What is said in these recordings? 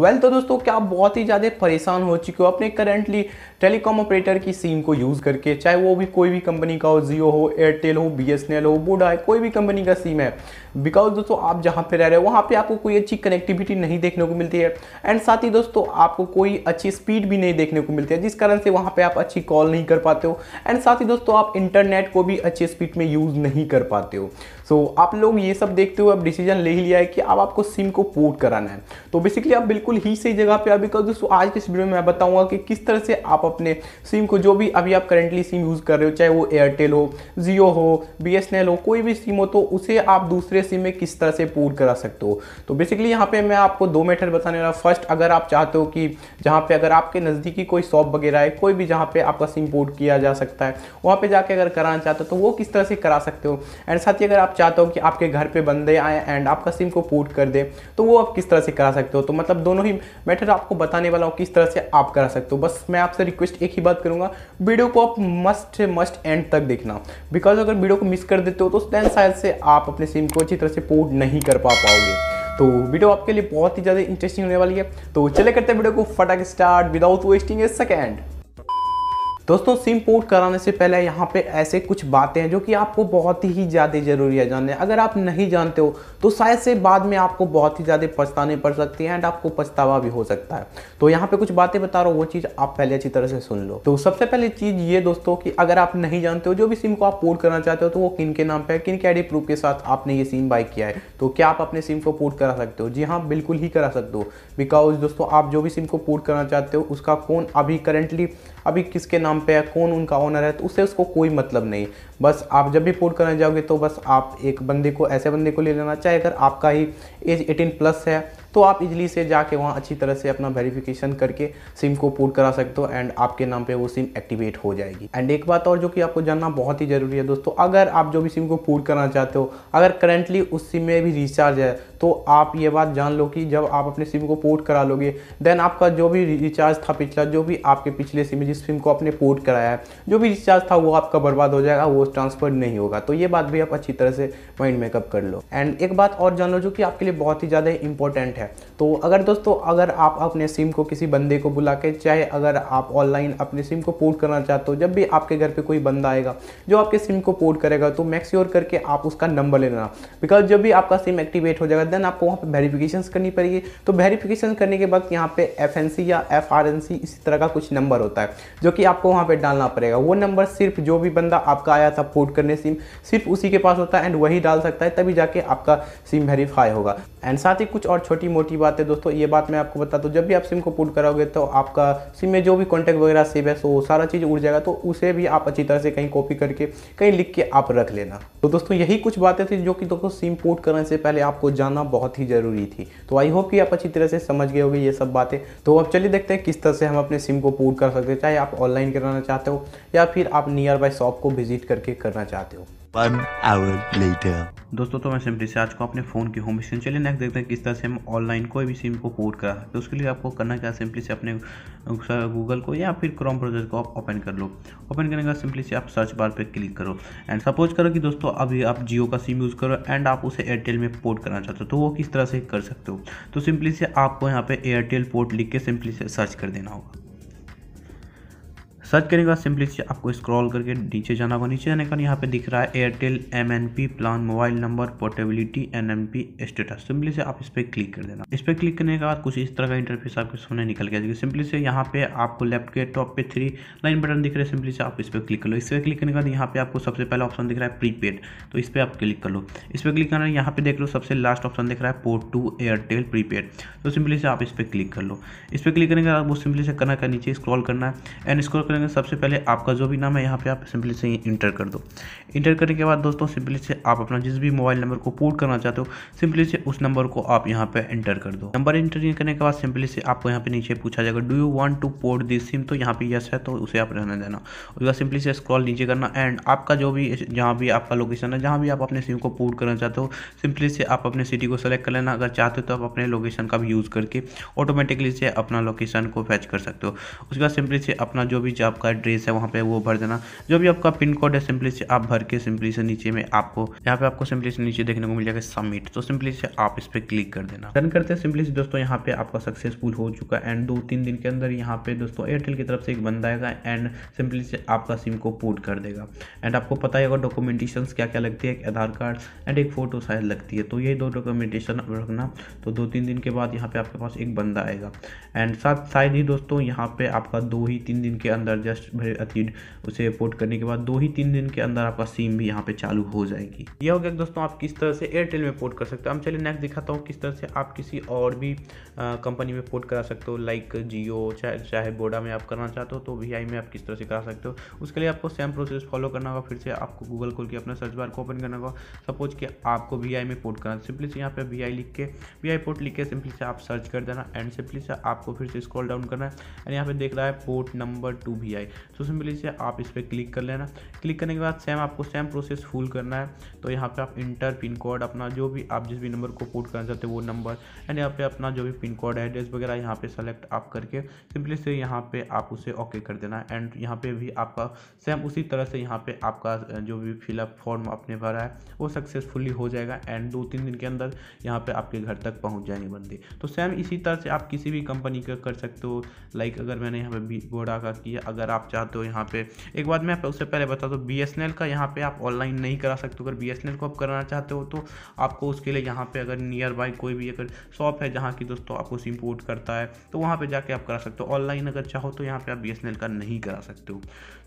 Well well, तो दोस्तों क्या आप बहुत ही ज़्यादा परेशान हो चुके हो अपने करंटली टेलीकॉम ऑपरेटर की सिम को यूज़ करके चाहे वो भी कोई भी कंपनी का हो जियो हो एयरटेल हो बी हो बोडा है कोई भी कंपनी का सिम है बिकॉज दोस्तों आप जहाँ पे रह रहे हो वहाँ पे आपको कोई अच्छी कनेक्टिविटी नहीं देखने को मिलती है एंड साथ ही दोस्तों आपको कोई अच्छी स्पीड भी नहीं देखने को मिलती है जिस कारण से वहाँ पर आप अच्छी कॉल नहीं कर पाते हो एंड साथ ही दोस्तों आप इंटरनेट को भी अच्छी स्पीड में यूज़ नहीं कर पाते हो सो so, आप लोग ये सब देखते हुए अब डिसीजन ले ही लिया है कि अब आपको सिम को पोर्ट कराना है तो बेसिकली आप बिल्कुल ही सही जगह पे अभी कर दोस्तों आज के इस वीडियो में मैं बताऊंगा कि किस तरह से आप अपने सिम को जो भी अभी आप करेंटली सिम यूज़ कर रहे हो चाहे वो एयरटेल हो जियो हो बी हो कोई भी सिम हो तो उसे आप दूसरे सिम में किस तरह से पोर्ट करा सकते हो तो बेसिकली यहाँ पर मैं आपको दो मेथड बताने वाला फर्स्ट अगर आप चाहते हो कि जहाँ पर अगर आपके नज़दीकी कोई शॉप वगैरह है कोई भी जहाँ पर आपका सिम पोर्ट किया जा सकता है वहाँ पर जाके अगर कराना चाहते हो तो वो किस तरह से करा सकते हो एंड साथ ही अगर आप चाहते हो कि आपके घर पे बंदे आए एंड आपका सिम को पोर्ट कर दे तो वो आप किस तरह से करा सकते हो तो मतलब दोनों ही मैटर आपको बताने वाला हूँ किस तरह से आप करा सकते हो बस मैं आपसे रिक्वेस्ट एक ही बात करूँगा वीडियो को आप मस्ट मस्ट एंड तक देखना बिकॉज अगर वीडियो को मिस कर देते हो तो देन शायद से आप अपने सिम को अच्छी तरह से पोर्ट नहीं कर पा पाओगे तो वीडियो आपके लिए बहुत ही ज़्यादा इंटरेस्टिंग होने वाली है तो चले करते हैं वीडियो को फटाक start without wasting a second दोस्तों सिम पोर्ट कराने से पहले यहाँ पे ऐसे कुछ बातें हैं जो कि आपको बहुत ही ज़्यादा ज़रूरी है जानने अगर आप नहीं जानते हो तो शायद से बाद में आपको बहुत ही ज़्यादा पछताने पड़ सकती हैं एंड आपको पछतावा भी हो सकता है तो यहाँ पे कुछ बातें बता रहा हूँ वो चीज़ आप पहले अच्छी तरह से सुन लो तो सबसे पहले चीज़ ये दोस्तों की अगर आप नहीं जानते हो जो भी सिम को आप पोर्ट करना चाहते हो तो वो किन के नाम पर किन के आई प्रूफ के साथ आपने ये सिम बाई किया है तो क्या आप अपने सिम को पोर्ट करा सकते हो जी हाँ बिल्कुल ही करा सकते हो बिकॉज दोस्तों आप जो भी सिम को पोर्ट करना चाहते हो उसका फ़ोन अभी करेंटली अभी किसके नाम पे है कौन उनका ओनर है तो उससे उसको कोई मतलब नहीं बस आप जब भी पोर्ट करने जाओगे तो बस आप एक बंदे को ऐसे बंदे को ले लेना चाहे अगर आपका ही एज एटीन प्लस है तो आप इजली से जाके वहाँ अच्छी तरह से अपना वेरिफिकेशन करके सिम को पोर्ट करा सकते हो एंड आपके नाम पे वो सिम एक्टिवेट हो जाएगी एंड एक बात और जो कि आपको जानना बहुत ही ज़रूरी है दोस्तों अगर आप जो भी सिम को पोर्ट करना चाहते हो अगर करंटली उस सिम में भी रिचार्ज है तो आप ये बात जान लो कि जब आप अपने सिम को पोर्ट करा लोगे देन आपका जो भी रिचार्ज था पिछला जो भी आपके पिछले सिम जिस सिम को आपने पोर्ट कराया है जो भी रिचार्ज था वो आपका बर्बाद हो जाएगा वो ट्रांसफ़र नहीं होगा तो ये बात भी आप अच्छी तरह से माइंड मेकअप कर लो एंड एक बात और जान लो जो कि आपके लिए बहुत ही ज़्यादा इंपॉर्टेंट है तो अगर दोस्तों अगर आप अपने सिम को किसी बंदे को बुला के चाहे अगर आप ऑनलाइन अपने सिम को पोर्ट करना चाहते हो जब भी आपके घर पर कोई बंदा आएगा जो आपके सिम को पोर्ट करेगा तो मैक्स्योर करके आप उसका नंबर लेना बिकॉज जब भी आपका सिम एक्टिवेट हो जाएगा देन आपको वहाँ पर वेरीफिकेशन करनी पड़ेगी तो वेरीफिकेशन करने के बाद यहाँ पे एफ या एफ इसी तरह का कुछ नंबर होता है जो कि आपको वहाँ पर डालना पड़ेगा वो नंबर सिर्फ जो भी बंदा आपका आया था पोर्ट करने सिम सिर्फ उसी के पास होता है एंड वही डाल सकता है तभी जाके आपका सिम वेरीफाई होगा एंड साथ ही कुछ और छोटी मोटी बातें दोस्तों ये बात मैं आपको बता दूँ जब भी आप सिम को पुट कराओगे तो आपका सिम में जो भी कॉन्टैक्ट वगैरह सेव है सो सारा चीज़ उड़ जाएगा तो उसे भी आप अच्छी तरह से कहीं कॉपी करके कहीं लिख के आप रख लेना तो दोस्तों यही कुछ बातें थी जो कि दोस्तों सिम पोर्ट करने से पहले आपको जानना होना बहुत ही ज़रूरी थी तो आई होप कि आप अच्छी तरह से समझ गए होगे ये सब बातें तो अब चलिए देखते हैं किस तरह से हम अपने सिम को पूर्ण कर सकते हैं चाहे आप ऑनलाइन कराना चाहते हो या फिर आप नियर बाय शॉप को विजिट करके करना चाहते हो One hour later. दोस्तों तो मैं सिम रिचार्ज को अपने फ़ोन की होम स्क्रीन चलिए नेक्स्ट देखते हैं किस तरह से हम ऑनलाइन कोई भी सिम को पोर्ट करा सकते तो उसके लिए आपको करना क्या सिंपली से अपने गूगल को या फिर क्रोम ब्राउजर को आप ओपन कर लो ओपन करने का सिंपली से आप सर्च बार पर क्लिक करो एंड सपोज करो कि दोस्तों अभी आप जियो का सिम यूज़ करो एंड आप उसे एयरटेल में पोर्ट करना चाहते हो तो वो किस तरह से कर सकते हो तो सिंपली से आपको यहाँ पर एयरटेल पोर्ट लिख के सिंपली से सर्च कर देना होगा सर्च करने के बाद सिंपली आपको स्क्रॉल करके नीचे जाना होगा नीचे जाने के बाद यहाँ पे दिख रहा है Airtel M N P plan mobile number portability N M P status simply से आप इस पर क्लिक कर देना इस पर क्लिक करने के बाद कुछ इस तरह का इंटरफेस आपके सामने निकल गया सिंपली से यहाँ पे आपको लेफ्ट के टॉप पे थ्री लाइन बटन दिख रहे हैं सिंपली से आप इस पर क्लिक कर लो इस पर क्लिक करने के बाद यहाँ पे आपको सबसे पहला ऑप्शन दिख रहा है प्रीपेड तो इस पर आप क्लिक कर लो इस पर क्लिक करना है यहाँ पे देख लो सबसे लास्ट ऑप्शन दिख रहा है पोर्ट टू एयरटेल प्रीपेड तो सिंपली से आप इस पर क्लिक कर लो इस पर क्लिक करने के बाद वो सिंपली से करना का नीचे स्क्रॉल करना है एंड स्क्रॉल करने करेंगे सबसे पहले आपका जो भी नाम है यहाँ पे आप सिंपली से इंटर कर दो इंटर करने के बाद दोस्तों सिंपली से आप अपना जिस भी मोबाइल नंबर को पोर्ट करना चाहते हो सिंपली से उस नंबर को आप यहाँ पे इंटर कर दो नंबर इंटर करने के बाद सिंपली से आपको यहाँ पे नीचे पूछा जाएगा do you want to port this SIM तो यहाँ पे यस है तो उसे आप रहने देना उसके बाद सिंपली से स्क्रॉल नीचे करना एंड आपका जो भी जहाँ भी आपका लोकेशन है जहाँ भी आप अपने सिम को पोर्ट करना चाहते हो सिंपली से आप अपने सिटी को सेलेक्ट कर लेना अगर चाहते हो तो आप अपने लोकेशन का भी यूज़ करके ऑटोमेटिकली से अपना लोकेशन को फैच कर सकते हो उसके बाद सिंपली से अपना जो भी आपका एड्रेस है वहाँ पे वो भर देना जो भी आपका पिन कोड है सिंपली से आप भर के सिंपली से नीचे में आपको यहाँ पे आपको सिंपली से नीचे देखने को मिल जाएगा सबमिट तो सिंपली से आप इस पर क्लिक कर देना डन करते हैं सिंपली से दोस्तों यहाँ पे आपका सक्सेसफुल हो चुका है एंड दो तीन दिन के अंदर यहाँ पे दोस्तों एयरटेल की तरफ से एक बंदा आएगा एंड सिंपली से आपका सिम को पोर्ट कर देगा एंड आपको पता ही होगा डॉक्यूमेंटेशन क्या क्या लगती है एक आधार कार्ड एंड एक फोटो शायद लगती है तो यही दो डॉक्यूमेंटेशन रखना तो दो तीन दिन के बाद यहाँ पे आपके पास एक बंदा आएगा एंड साथ शायद ही दोस्तों यहाँ पे आपका दो ही तीन दिन के अंदर जस्ट अथी उसे पोर्ट करने के बाद दो ही तीन दिन के अंदर आपका सिम भी यहाँ पे चालू हो जाएगी यह हो गया दोस्तों आप किस तरह से एयरटेल में पोर्ट कर सकते हो हम चलिए नेक्स्ट दिखाता हूँ किस तरह से आप किसी और भी कंपनी में पोर्ट करा सकते हो लाइक जियो चाहे चाहे बोडा में आप करना चाहते हो तो वी में आप किस तरह से करा सकते हो उसके लिए आपको सेम प्रोसेस फॉलो करना होगा फिर से आपको गूगल खोल के अपना सर्च बार को ओपन करना होगा सपोज कि आपको वी में पोर्ट करना सिंपली से यहाँ पर वी लिख के वी पोर्ट लिख के सिंपली से आप सर्च कर देना एंड सिंपली से आपको फिर से स्क्रॉल डाउन करना है एंड यहाँ पे देख रहा है port number to V I तो सिंपली से आप इस पर क्लिक कर लेना क्लिक करने के बाद सेम आपको सेम प्रोसेस फुल करना है तो यहाँ पे आप इंटर पिन कोड अपना जो भी आप जिस भी नंबर को पुट करना चाहते हो वो नंबर एंड यहाँ पे अपना जो भी पिन कोड एड्रेस वगैरह यहाँ पे सेलेक्ट आप करके सिंपली से यहाँ पे आप उसे ओके कर देना एंड यहाँ पे भी आपका सेम उसी तरह से यहाँ पे आपका जो भी फिलअप फॉर्म अपने भरा है वो सक्सेसफुली हो जाएगा एंड दो तीन दिन के अंदर यहाँ पर आपके घर तक पहुँच जाएंगे बंदे तो सेम इसी तरह से आप किसी भी कंपनी का कर सकते हो लाइक अगर मैंने यहाँ पे बोडा का किया अगर आप चाहते हो यहाँ पे एक बात मैं उससे पहले बता दूँ बी का यहाँ पे आप ऑनलाइन नहीं करा सकते अगर बी को आप कराना चाहते हो तो आपको उसके लिए यहाँ पे अगर नियर बाई कोई भी अगर शॉप है जहाँ की दोस्तों आपको सिम पोर्ट करता है तो वहाँ पर जाके आप करा सकते हो ऑनलाइन अगर चाहो तो यहाँ पर आप बी का नहीं करा सकते हो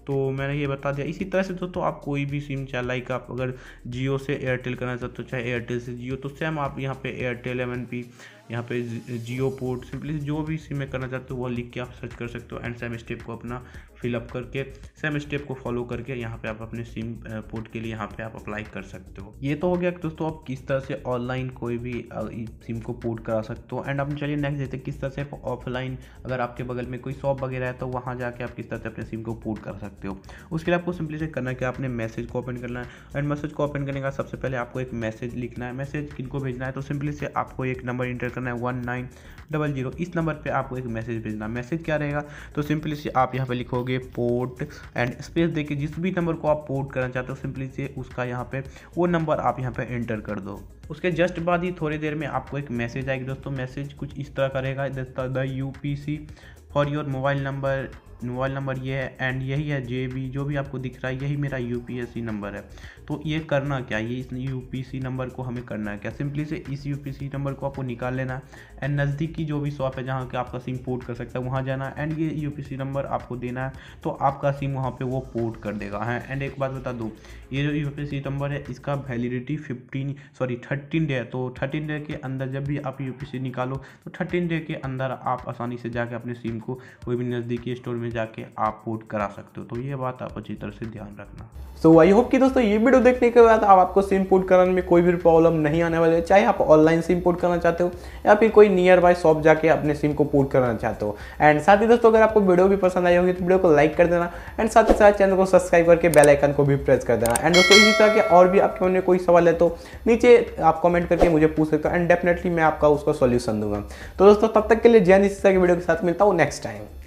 तो मैंने ये बता दिया इसी तरह से दोस्तों आप कोई भी सिम चाहे लाइक आप अगर जियो से एयरटेल करना चाहते हो चाहे एयरटेल से जियो तो सेम आप यहाँ पे एयरटेल एम यहाँ पे जियो पोर्ट सिंपली जो भी सिम में करना चाहते हो वह लिख के आप सर्च कर सकते हो एंड सेम स्टेप को अपना फिलअप करके सेम स्टेप को फॉलो करके यहाँ पे आप अपने सिम पोर्ट के लिए यहाँ पे आप अप्लाई कर सकते हो ये तो हो गया दोस्तों आप किस तरह से ऑनलाइन कोई भी सिम को पोर्ट करा सकते हो एंड आप चलिए नेक्स्ट देखते हैं किस तरह से ऑफलाइन अगर आपके बगल में कोई शॉप वगैरह है तो वहाँ जाके आप किस तरह से अपने सिम को पोर्ट कर सकते हो उसके लिए आपको सिंपली से करना है कि आपने मैसेज को ओपन करना है एंड मैसेज को ओपन करने का सबसे पहले आपको एक मैसेज लिखना है मैसेज किनको भेजना है तो सिंपली से आपको एक नंबर इंटर करना है वन नाइन डबल जीरो इस नंबर पर आपको एक मैसेज भेजना है मैसेज क्या रहेगा तो सिंपली से आप यहाँ पर लिखोगे दोगे पोर्ट एंड स्पेस दे जिस भी नंबर को आप पोर्ट करना चाहते हो सिंपली से उसका यहाँ पे वो नंबर आप यहाँ पे एंटर कर दो उसके जस्ट बाद ही थोड़ी देर में आपको एक मैसेज आएगी दोस्तों मैसेज कुछ इस तरह करेगा the U P C for your mobile number mobile number ये है एंड यही है जे बी जो भी आपको दिख रहा है यही मेरा U P S C number है तो ये करना क्या ये इस यू पी सी नंबर को हमें करना है क्या सिंपली से इस यू पी सी नंबर को आपको निकाल लेना है एंड नज़दीकी जो भी शॉप है जहाँ के आपका सिम पोर्ट कर सकता है वहाँ जाना है एंड ये यू पी सी नंबर आपको देना है तो आपका सिम वहाँ पर वो पोर्ट कर देगा है हाँ। एंड एक बात बता दूँ ये जो यू पी सी नंबर है इसका validity fifteen sorry thirty thirteen day तो थर्टीन डे के अंदर जब भी आप यू निकालो तो थर्टीन डे के अंदर आप आसानी से जाके अपने सिम को कोई भी नज़दीकी स्टोर में जाके आप पोर्ट करा सकते हो तो ये बात आप अच्छी तरह से ध्यान रखना सो आई होप कि दोस्तों ये वीडियो देखने के बाद आप आपको सिम पोर्ट कराने में कोई भी प्रॉब्लम नहीं आने वाली है चाहे आप ऑनलाइन सिम पोर्ट करना चाहते हो या फिर कोई नियर बाय शॉप जाके अपने सिम को पोर्ट कराना चाहते हो एंड साथ ही दोस्तों अगर आपको वीडियो भी पसंद आई होगी तो वीडियो को लाइक कर देना एंड साथ ही साथ चैनल को सब्सक्राइब करके बेल आइकन को भी प्रेस कर देना एंड दोस्तों इसी तरह के और भी आपके मन में कोई सवाल है तो नीचे आप कमेंट करके मुझे पूछ सकते हो एंड डेफिनेटली मैं आपका उसका सोल्यूशन दूंगा तो दोस्तों तब तक के लिए जैन इसी की वीडियो के साथ मिलता हूँ नेक्स्ट टाइम